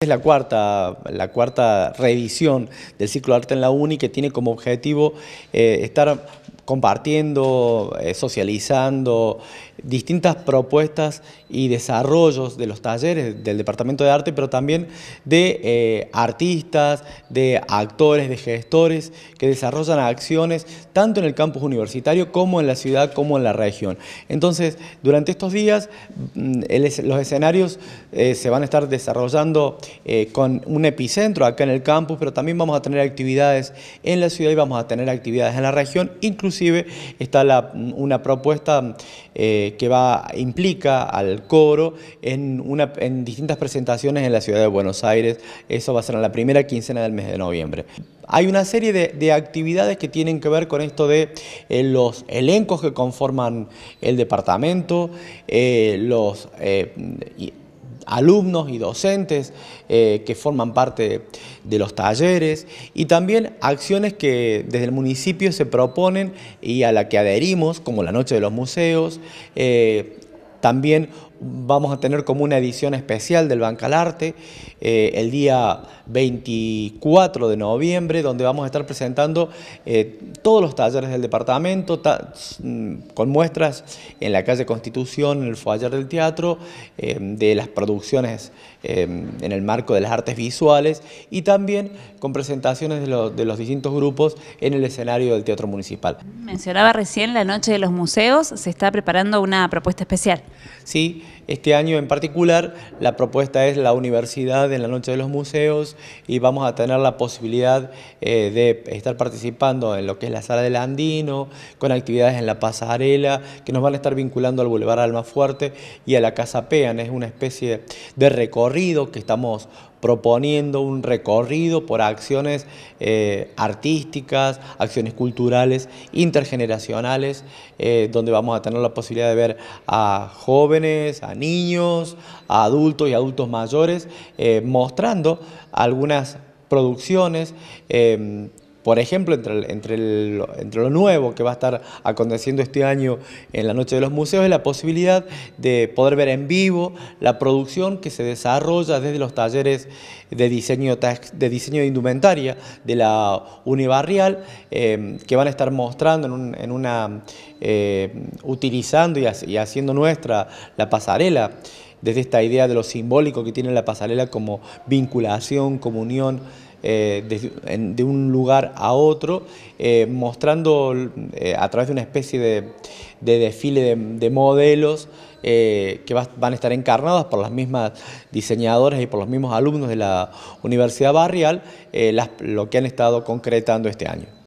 Es la cuarta, la cuarta revisión del ciclo de Arte en la UNI que tiene como objetivo eh, estar compartiendo, eh, socializando distintas propuestas y desarrollos de los talleres del Departamento de Arte, pero también de eh, artistas, de actores, de gestores que desarrollan acciones tanto en el campus universitario como en la ciudad, como en la región. Entonces, durante estos días mm, los escenarios eh, se van a estar desarrollando con un epicentro acá en el campus, pero también vamos a tener actividades en la ciudad y vamos a tener actividades en la región, inclusive inclusive está una propuesta eh, que va, implica al coro en, una, en distintas presentaciones en la ciudad de Buenos Aires. Eso va a ser en la primera quincena del mes de noviembre. Hay una serie de, actividades que tienen que ver con esto de eh, los elencos que conforman el departamento, eh, los alumnos y docentes eh, que forman parte de los talleres y también acciones que desde el municipio se proponen y a la que adherimos, como la Noche de los Museos, eh, también vamos a tener como una edición especial del Bancalarte Arte eh, el día 24 de noviembre, donde vamos a estar presentando eh, todos los talleres del departamento, mm, con muestras en la calle Constitución, en el Foyer del Teatro, em, de las producciones em, en el marco de las artes visuales y también con presentaciones de, de los distintos grupos en el escenario del Teatro Municipal. Mencionaba recién la Noche de los Museos, se está preparando una propuesta especial. Sí, este año en particular la propuesta es la universidad en la noche de los museos y vamos a tener la posibilidad eh, de estar participando en lo que es la sala del Andino, con actividades en la pasarela, que nos van a estar vinculando al Boulevard fuerte y a la Casa Pean. Es una especie de recorrido que estamos proponiendo un recorrido por acciones eh, artísticas, acciones culturales, intergeneracionales, eh, donde vamos a tener la posibilidad de ver a jóvenes, a niños, a adultos y adultos mayores, eh, mostrando algunas producciones por ejemplo, entre, entre, entre, lo nuevo que va a estar aconteciendo este año en la Noche de los Museos es la posibilidad de poder ver en vivo la producción que se desarrolla desde los talleres de diseño de, diseño indumentaria de la Unibarrial, em, que van a estar mostrando en, una, em, utilizando y, y haciendo nuestra la pasarela desde esta idea de lo simbólico que tiene la pasarela como vinculación, comunión, eh, de, un lugar a otro, eh, mostrando eh, a través de una especie de, desfile de, modelos que van a estar encarnadas por las mismas diseñadoras y por los mismos alumnos de la Universidad Barrial, lo que han estado concretando este año.